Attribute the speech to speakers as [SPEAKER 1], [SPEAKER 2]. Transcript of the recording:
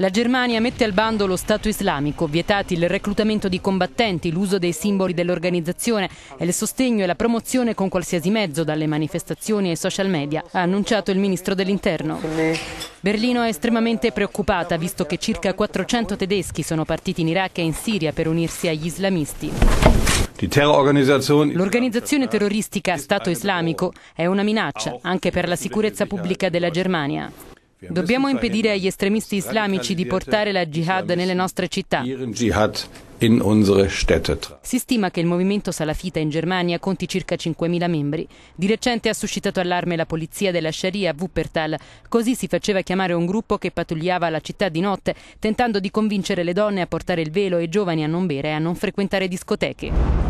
[SPEAKER 1] La Germania mette al bando lo Stato islamico, vietati il reclutamento di combattenti, l'uso dei simboli dell'organizzazione e il sostegno e la promozione con qualsiasi mezzo dalle manifestazioni ai social media, ha annunciato il ministro dell'Interno. Berlino è estremamente preoccupata visto che circa 400 tedeschi sono partiti in Iraq e in Siria per unirsi agli islamisti.
[SPEAKER 2] L'organizzazione
[SPEAKER 1] terroristica Stato Islamico è una minaccia anche per la sicurezza pubblica della Germania. Dobbiamo impedire agli estremisti islamici di portare la jihad nelle nostre città. Si stima che il movimento salafita in Germania conti circa 5.000 membri. Di recente ha suscitato allarme la polizia della Sharia a Wuppertal, così si faceva chiamare un gruppo che pattugliava la città di notte, tentando di convincere le donne a portare il velo e i giovani a non bere e a non frequentare discoteche.